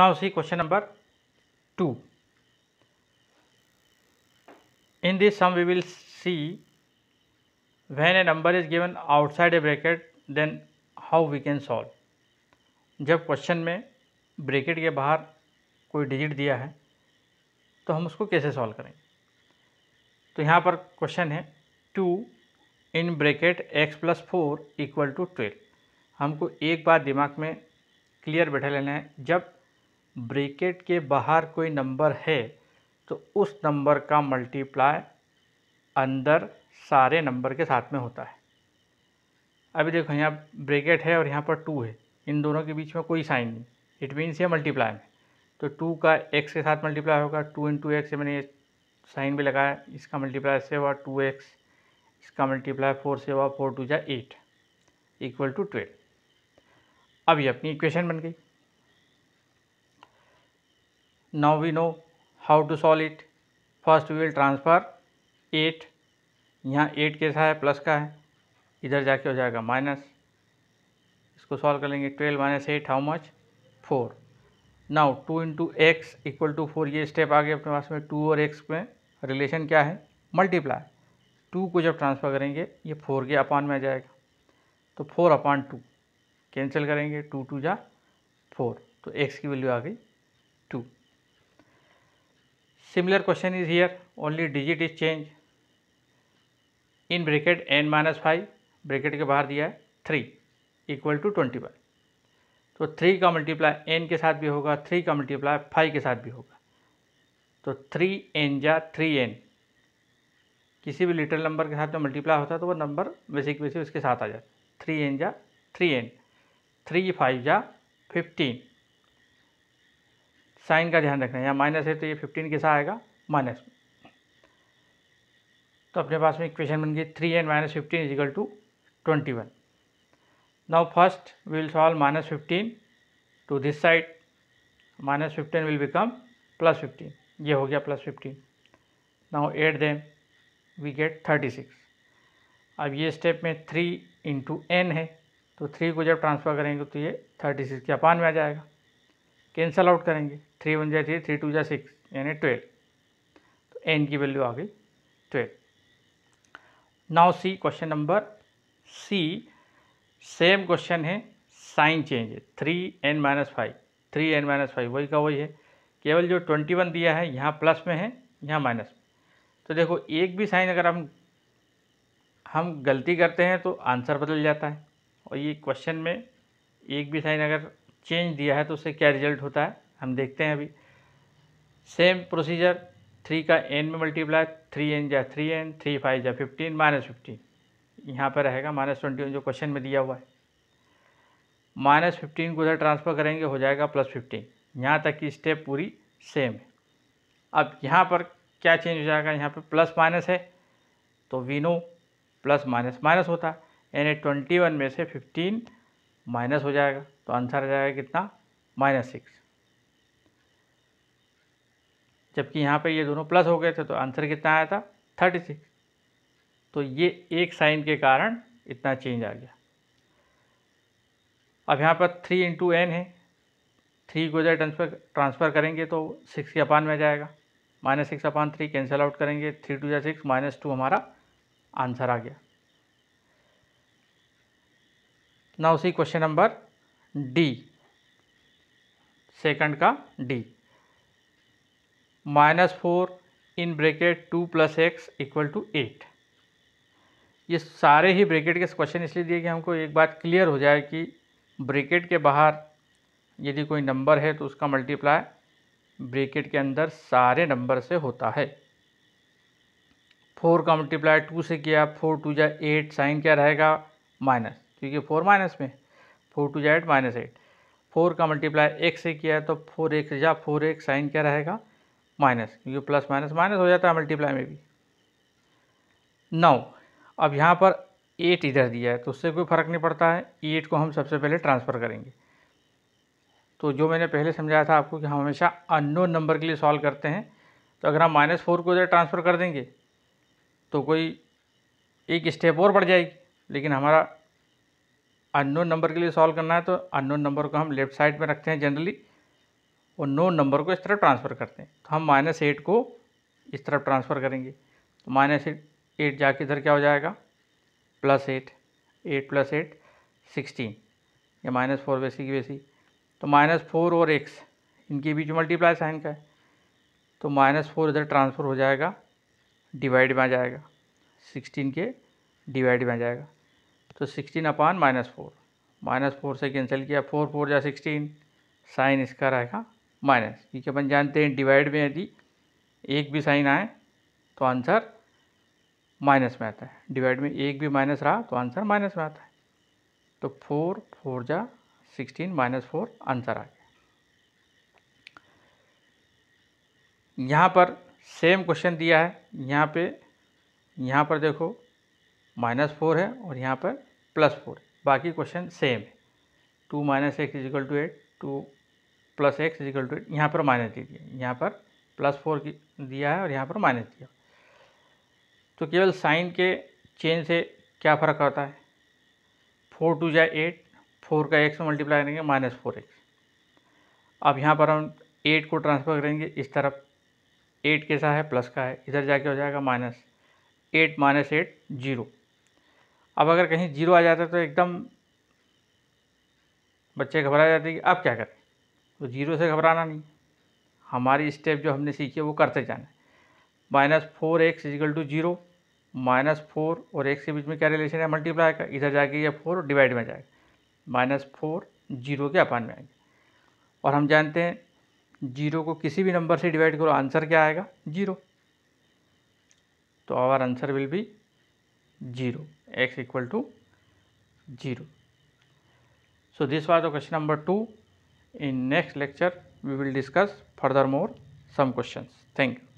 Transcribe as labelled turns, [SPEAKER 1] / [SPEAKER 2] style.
[SPEAKER 1] Now see question number two in this sum we will see when a number is given outside a bracket then how we can solve जब question में bracket के बाहर कोई digit दिया है तो हम उसको कैसे सॉल्व करेंगे तो यहाँ पर क्वेश्चन है two in bracket x plus four equal to twelve हमको एक बार दिमाग में क्लियर बैठा लेना है जब ब्रेकेट के बाहर कोई नंबर है तो उस नंबर का मल्टीप्लाई अंदर सारे नंबर के साथ में होता है अभी देखो यहाँ ब्रेकेट है और यहाँ पर टू है इन दोनों के बीच में कोई साइन नहीं इट मीन्स ये मल्टीप्लाई में तो टू का एक्स के साथ मल्टीप्लाई होगा टू इंटू एक्स से मैंने ये साइन भी लगाया इसका मल्टीप्लाई से हुआ टू एक्स इसका मल्टीप्लाई फोर से हुआ फोर टू जा एट इक्वल टू ट्वेल्व अब ये अपनी इक्वेशन बन गई now we know how to solve it first we will transfer 8 यहाँ 8 कैसा है प्लस का है इधर जाके हो जाएगा माइनस इसको सॉल्व कर लेंगे twelve minus eight how much four now two into x equal to four ये स्टेप आ गया अपने पास में टू और एक्स में रिलेशन क्या है मल्टीप्लाई टू को जब ट्रांसफ़र करेंगे ये फोर के अपान में आ जाएगा तो फोर अपान टू कैंसिल करेंगे टू टू जा फोर तो एक्स की वैल्यू आ गई two similar question is here only digit is change in bracket n minus five bracket के बाहर दिया है three equal to twenty one तो थ्री का मल्टीप्लाई एन के साथ भी होगा थ्री का मल्टीप्लाई फाइव के साथ भी होगा तो थ्री एन या थ्री एन किसी भी लिटल नंबर के साथ में मल्टीप्लाई होता है तो वो नंबर बेसिक बेसिक उसके साथ आ जाता है थ्री एन या थ्री एन थ्री फाइव या फिफ्टीन साइन का ध्यान रखना है यहाँ माइनस है तो ये फिफ्टीन कैसा आएगा माइनस तो अपने पास में इक्वेशन बन गई three n minus fifteen equal to twenty one now first we will solve minus fifteen to this side minus fifteen will become plus fifteen ये हो गया plus fifteen now add them we get thirty six अब ये step में three into n है तो three को जब ट्रांसफ़र करेंगे तो ये थर्टी सिक्स के अपान में आ जाएगा कैंसल आउट करेंगे थ्री वन जै थ्री थ्री टू जै सिक्स यानी ट्वेल्व तो एन की वैल्यू आ गई twelve now see question number C same question है साइन चेंज है three n minus five three n minus five वही का वही है केवल जो ट्वेंटी वन दिया है यहाँ प्लस में है यहाँ माइनस में तो देखो एक भी साइन अगर हम हम गलती करते हैं तो आंसर बदल जाता है और ये क्वेश्चन में एक भी साइन अगर चेंज दिया है तो उससे क्या रिजल्ट होता है हम देखते हैं अभी सेम प्रोसीजर थ्री का एन में मल्टीप्लाई थ्री एन जाए थ्री एन थ्री फाइव जाए फिफ्टीन माइनस फिफ्टीन यहाँ पर रहेगा माइनस ट्वेंटी जो क्वेश्चन में दिया हुआ है माइनस फिफ्टीन को उधर ट्रांसफ़र करेंगे हो जाएगा प्लस फिफ्टीन यहाँ तक की स्टेप पूरी सेम है अब यहाँ पर क्या चेंज हो जाएगा यहाँ पर प्लस माइनस है तो वीनो प्लस माइनस माइनस होता है यानी ट्वेंटी वन में से फिफ्टीन माइनस हो जाएगा तो आंसर आ जाएगा कितना माइनस सिक्स जबकि यहाँ पे ये दोनों प्लस हो गए थे तो आंसर कितना आया था थर्टी सिक्स तो ये एक साइन के कारण इतना चेंज आ गया अब यहाँ पर थ्री इंटू एन है थ्री को जब ट्रांसफर ट्रांसफ़र करेंगे तो सिक्स के अपान में जाएगा minus six upon three cancel out करेंगे थ्री टू या सिक्स माइनस टू हमारा आंसर आ गया ना उसी क्वेश्चन नंबर डी सेकंड का D minus four in bracket two plus x equal to eight ये सारे ही ब्रेकेट के क्वेश्चन इसलिए दिए कि हमको एक बात क्लियर हो जाए कि ब्रेकेट के बाहर यदि कोई नंबर है तो उसका मल्टीप्लाई ब्रेकेट के अंदर सारे नंबर से होता है फोर का मल्टीप्लाई टू से किया फोर टू जै एट साइन क्या रहेगा माइनस क्योंकि फोर माइनस में फोर टू जै एट माइनस एट फोर का मल्टीप्लाई एक से किया तो फोर एक जा फोर एक साइन क्या रहेगा माइनस क्योंकि प्लस माइनस माइनस हो जाता है मल्टीप्लाई में भी नौ अब यहाँ पर एट इधर दिया है तो उससे कोई फ़र्क नहीं पड़ता है एट को हम सबसे पहले ट्रांसफ़र करेंगे तो जो मैंने पहले समझाया था आपको कि हम हमेशा अननोन नंबर के लिए सॉल्व करते हैं तो अगर हम माइनस फोर को इधर ट्रांसफ़र कर देंगे तो कोई एक स्टेप और बढ़ जाएगी लेकिन हमारा अननोन नंबर के लिए सॉल्व करना है तो अननोन नंबर को हम लेफ़्ट साइड में रखते हैं जनरली और नौ नंबर को इस तरफ ट्रांसफ़र करते हैं तो हम माइनस एट को इस तरफ ट्रांसफ़र करेंगे तो माइनस एट एट जाके इधर क्या हो जाएगा plus eight eight plus eight sixteen या माइनस फोर वैसी की वैसी तो माइनस फोर और एक्स इनके बीच मल्टीप्लाई साइन का है तो माइनस फोर इधर ट्रांसफ़र हो जाएगा डिवाइड में आ जाएगा सिक्सटीन के डिवाइड में आ जाएगा तो सिक्सटीन अपान माइनस फोर माइनस फोर से कैंसिल किया फोर फोर या सिक्सटीन साइन इसका रहेगा माइनस क्योंकि अपन जानते हैं डिवाइड में यदि एक भी साइन आए तो आंसर माइनस में आता है डिवाइड में एक भी माइनस रहा तो आंसर माइनस में आता है तो फोर फोर जा सिक्सटीन माइनस फोर आंसर आ गया यहाँ पर सेम क्वेश्चन दिया है यहाँ पे यहाँ पर देखो माइनस फोर है और यहाँ पर प्लस फोर बाकी क्वेश्चन सेम है two minus x equal to eight two plus x equal to eight यहाँ पर माइनस दीजिए यहाँ पर प्लस फोर दिया है और यहाँ पर माइनस दिया तो केवल साइन के चेंज से क्या फ़र्क आता है फोर टू जाए एट फोर का एक्स मल्टीप्लाई करेंगे माइनस फोर एक्स अब यहाँ पर हम एट को ट्रांसफ़र करेंगे इस तरफ एट कैसा है प्लस का है इधर जाके हो जाएगा minus eight minus eight zero अब अगर कहीं जीरो आ जाता तो एकदम बच्चे घबरा जाते कि अब क्या करें तो जीरो से घबराना नहीं हमारी स्टेप जो हमने सीखी है वो करते जाना है minus four x equal to zero minus four और एक्स के बीच में क्या रिलेशन है मल्टीप्लाई का इधर जाके ये फोर डिवाइड में जाएगा माइनस फोर जीरो के अपान में आएगा और हम जानते हैं जीरो को किसी भी नंबर से डिवाइड करो आंसर क्या आएगा जीरो तो our answer will be zero x equal to zero so this was the question number two In next lecture, we will discuss furthermore some questions. Thank you.